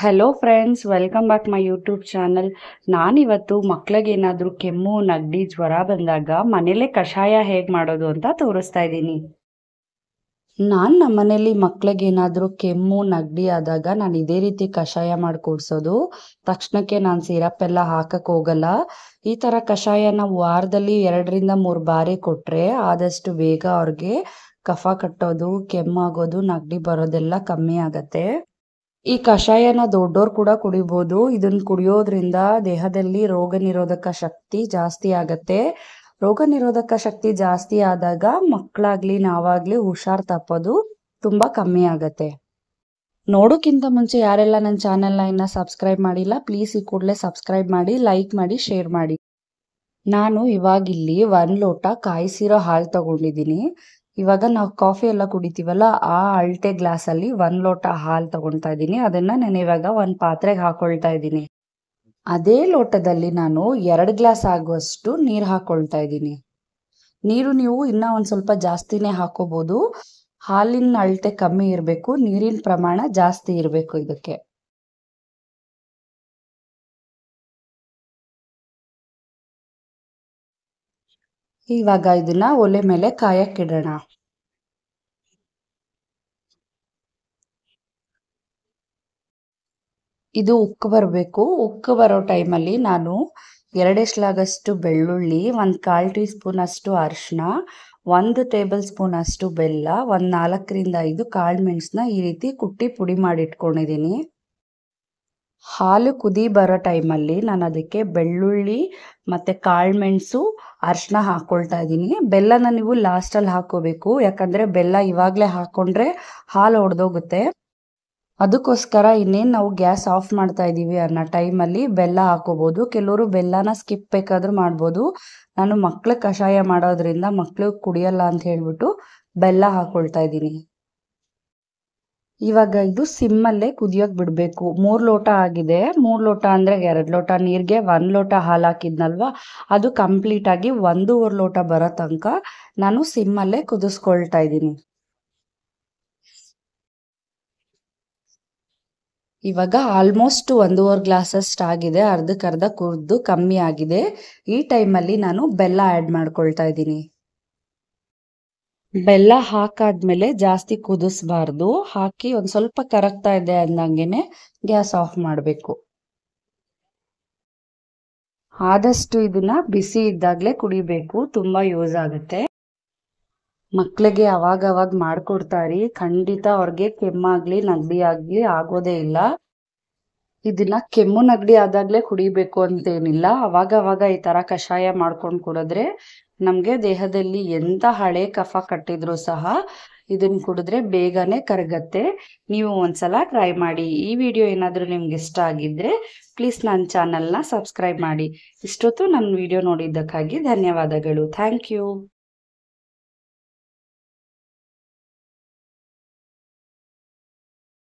hello friends welcome back my YouTube channel ನಾನಿವತ್ತು ಏನಾದರೂ ಕೆಮ್ಮು ನಗಡಿ ಜ್ವರ ಬಂದಾಗ ಮನೇಲೆ ಕಷಾಯ ಹೇಗೆ ಮಾಡೋದು ಅಂತ ತೋರಿಸ್ತಾ ಇದ್ದೀನಿ ನಾನು ನಮ್ಮ ನಮ್ಮನೇಲಿ ಮಕ್ಳಿಗೇನಾದ್ರೂ ಕೆಮ್ಮು ನಗಡಿ ಆದಾಗ ನಾನು ಇದೇ ರೀತಿ ಕಷಾಯ ಮಾಡಿ ಕೊಡಿಸೋದು ತಕ್ಷಣಕ್ಕೆ ನಾನು ಸಿರಪ್ ಎಲ್ಲ ಹಾಕಕ್ಕೆ ಹೋಗಲ್ಲ ಈ ಥರ ಕಷಾಯನ ವಾರದಲ್ಲಿ ಎರಡರಿಂದ ಮೂರು ಬಾರಿ ಕೊಟ್ಟರೆ ಆದಷ್ಟು ಬೇಗ ಅವ್ರಿಗೆ ಕಫ ಕಟ್ಟೋದು ಕೆಮ್ಮಾಗೋದು ನಗಡಿ ಬರೋದೆಲ್ಲ ಕಮ್ಮಿ ಆಗತ್ತೆ ಈ ಕಷಾಯನ ದೊಡ್ಡೋರು ಕೂಡ ಕುಡಿಬೋದು ಇದನ್ನ ಕುಡಿಯೋದ್ರಿಂದ ದೇಹದಲ್ಲಿ ರೋಗ ನಿರೋಧಕ ಶಕ್ತಿ ಜಾಸ್ತಿ ಆಗತ್ತೆ ರೋಗ ನಿರೋಧಕ ಶಕ್ತಿ ಜಾಸ್ತಿ ಆದಾಗ ಮಕ್ಕಳಾಗ್ಲಿ ನಾವಾಗ್ಲಿ ಹುಷಾರ್ ತಪ್ಪೋದು ತುಂಬಾ ಕಮ್ಮಿ ಆಗತ್ತೆ ನೋಡೋಕ್ಕಿಂತ ಮುಂಚೆ ಯಾರೆಲ್ಲ ನನ್ನ ಚಾನೆಲ್ ಇನ್ನ ಸಬ್ಸ್ಕ್ರೈಬ್ ಮಾಡಿಲ್ಲ ಪ್ಲೀಸ್ ಈ ಕೂಡಲೇ ಸಬ್ಸ್ಕ್ರೈಬ್ ಮಾಡಿ ಲೈಕ್ ಮಾಡಿ ಶೇರ್ ಮಾಡಿ ನಾನು ಇವಾಗಿಲ್ಲಿ ಒಂದು ಲೋಟ ಕಾಯಿಸಿರೋ ಹಾಲು ತಗೊಂಡಿದ್ದೀನಿ ಇವಾಗ ನಾವು ಕಾಫಿ ಎಲ್ಲ ಕುಡಿತೀವಲ್ಲ ಆ ಗ್ಲಾಸ್ ಅಲ್ಲಿ ಒಂದು ಲೋಟ ಹಾಲು ತಗೊಳ್ತಾ ಇದ್ದೀನಿ ಅದನ್ನ ನಾನು ಇವಾಗ ಒಂದು ಪಾತ್ರೆಗೆ ಹಾಕೊಳ್ತಾ ಇದ್ದೀನಿ ಅದೇ ಲೋಟದಲ್ಲಿ ನಾನು ಎರಡು ಗ್ಲಾಸ್ ಆಗುವಷ್ಟು ನೀರು ಹಾಕೊಳ್ತಾ ಇದ್ದೀನಿ ನೀರು ನೀವು ಇನ್ನ ಒಂದ್ ಸ್ವಲ್ಪ ಜಾಸ್ತಿನೇ ಹಾಕೋಬಹುದು ಹಾಲಿನ ಅಳತೆ ಕಮ್ಮಿ ಇರಬೇಕು ನೀರಿನ ಪ್ರಮಾಣ ಜಾಸ್ತಿ ಇರಬೇಕು ಇದಕ್ಕೆ ಇವಾಗ ಇದನ್ನ ಒಲೆ ಮೇಲೆ ಕಾಯಕ್ಕಿಡೋಣ ಇದು ಉಕ್ಕು ಬರಬೇಕು ಉಕ್ಕು ಬರೋ ಟೈಮಲ್ಲಿ ನಾನು ಎರಡೇ ಶ್ಲಾಗಷ್ಟು ಬೆಳ್ಳುಳ್ಳಿ ಒಂದು ಕಾಲು ಟೀ ಸ್ಪೂನ್ ಅಷ್ಟು ಅರಿಶಿನ ಒಂದು ಟೇಬಲ್ ಸ್ಪೂನ್ ಅಷ್ಟು ಬೆಲ್ಲ ಒಂದು ನಾಲ್ಕರಿಂದ ಐದು ಕಾಳು ಮೆಣಸನ್ನ ಈ ರೀತಿ ಕುಟ್ಟಿ ಪುಡಿ ಮಾಡಿಟ್ಕೊಂಡಿದ್ದೀನಿ ಹಾಲು ಕುದಿ ಬರೋ ಟೈಮಲ್ಲಿ ನಾನು ಅದಕ್ಕೆ ಬೆಳ್ಳುಳ್ಳಿ ಮತ್ತು ಕಾಳುಮೆಣಸು ಅರಶಿನ ಹಾಕ್ಕೊಳ್ತಾ ಇದ್ದೀನಿ ಬೆಲ್ಲನ ನೀವು ಲಾಸ್ಟಲ್ಲಿ ಹಾಕೋಬೇಕು ಯಾಕಂದರೆ ಬೆಲ್ಲ ಇವಾಗಲೇ ಹಾಕ್ಕೊಂಡ್ರೆ ಹಾಲು ಒಡೆದೋಗುತ್ತೆ ಅದಕ್ಕೋಸ್ಕರ ಇನ್ನೇನು ನಾವು ಗ್ಯಾಸ್ ಆಫ್ ಮಾಡ್ತಾ ಇದ್ದೀವಿ ಅನ್ನೋ ಟೈಮಲ್ಲಿ ಬೆಲ್ಲ ಹಾಕೋಬೋದು ಕೆಲವರು ಬೆಲ್ಲನ ಸ್ಕಿಪ್ ಬೇಕಾದರೂ ಮಾಡ್ಬೋದು ನಾನು ಮಕ್ಳು ಕಷಾಯ ಮಾಡೋದ್ರಿಂದ ಮಕ್ಕಳು ಕುಡಿಯಲ್ಲ ಅಂತ ಹೇಳಿಬಿಟ್ಟು ಬೆಲ್ಲ ಹಾಕ್ಕೊಳ್ತಾ ಇದ್ದೀನಿ ಇವಾಗ ಇದು ಸಿಮ್ಮಲ್ಲೇ ಕುದಿಯೋಕೆ ಬಿಡಬೇಕು ಮೂರು ಲೋಟ ಆಗಿದೆ ಮೂರು ಲೋಟ ಅಂದರೆ ಎರಡು ಲೋಟ ನೀರಿಗೆ ಒಂದು ಲೋಟ ಹಾಲು ಹಾಕಿದ್ನಲ್ವಾ ಅದು ಕಂಪ್ಲೀಟಾಗಿ ಒಂದೂವರೆ ಲೋಟ ಬರೋ ತನಕ ನಾನು ಸಿಮ್ಮಲ್ಲೇ ಕುದಿಸ್ಕೊಳ್ತಾ ಇದ್ದೀನಿ ಇವಾಗ ಆಲ್ಮೋಸ್ಟ್ ಒಂದೂವರೆ ಗ್ಲಾಸಸ್ಟ್ ಆಗಿದೆ ಅರ್ಧಕ್ಕರ್ಧ ಕುರ್ದು ಕಮ್ಮಿ ಆಗಿದೆ ಈ ಟೈಮಲ್ಲಿ ನಾನು ಬೆಲ್ಲ ಆ್ಯಡ್ ಮಾಡ್ಕೊಳ್ತಾ ಇದ್ದೀನಿ ಬೆಲ್ಲ ಹಾಕಾದ್ಮೇಲೆ ಜಾಸ್ತಿ ಕುದಿಸ್ಬಾರ್ದು ಹಾಕಿ ಒಂದ್ ಸ್ವಲ್ಪ ಕರಗ್ತಾ ಇದೆ ಅಂದಂಗೆನೆ ಗ್ಯಾಸ್ ಆಫ್ ಮಾಡಬೇಕು ಆದಷ್ಟು ಇದನ್ನ ಬಿಸಿ ಇದ್ದಾಗಲೇ ಕುಡಿಬೇಕು ತುಂಬಾ ಯೂಸ್ ಆಗುತ್ತೆ ಮಕ್ಳಿಗೆ ಅವಾಗ ಅವಾಗ ಮಾಡ್ಕೊಡ್ತಾರಿ ಖಂಡಿತ ಅವ್ರಿಗೆ ಕೆಮ್ಮಾಗ್ಲಿ ನಗಡಿ ಆಗ್ಲಿ ಆಗೋದೇ ಇಲ್ಲ ಇದನ್ನ ಕೆಮ್ಮು ನಗಡಿ ಆದಾಗಲೇ ಕುಡಿಬೇಕು ಅಂತೇನಿಲ್ಲ ಅವಾಗ ಅವಾಗ ಈ ತರ ಕಷಾಯ ಮಾಡ್ಕೊಂಡು ಕುಡಿದ್ರೆ ನಮಗೆ ದೇಹದಲ್ಲಿ ಎಂತ ಹಳೆ ಕಫ ಕಟ್ಟಿದ್ರು ಸಹ ಇದನ್ನ ಕುಡಿದ್ರೆ ಬೇಗನೆ ಕರಗತ್ತೆ ನೀವು ಒಂದ್ಸಲ ಟ್ರೈ ಮಾಡಿ ಈ ವಿಡಿಯೋ ಏನಾದರೂ ನಿಮ್ಗೆ ಇಷ್ಟ ಆಗಿದ್ರೆ ಪ್ಲೀಸ್ ನನ್ನ ಚಾನೆಲ್ನ ಸಬ್ಸ್ಕ್ರೈಬ್ ಮಾಡಿ ಇಷ್ಟೊತ್ತು ನನ್ನ ವಿಡಿಯೋ ನೋಡಿದ್ದಕ್ಕಾಗಿ ಧನ್ಯವಾದಗಳು ಥ್ಯಾಂಕ್ ಯು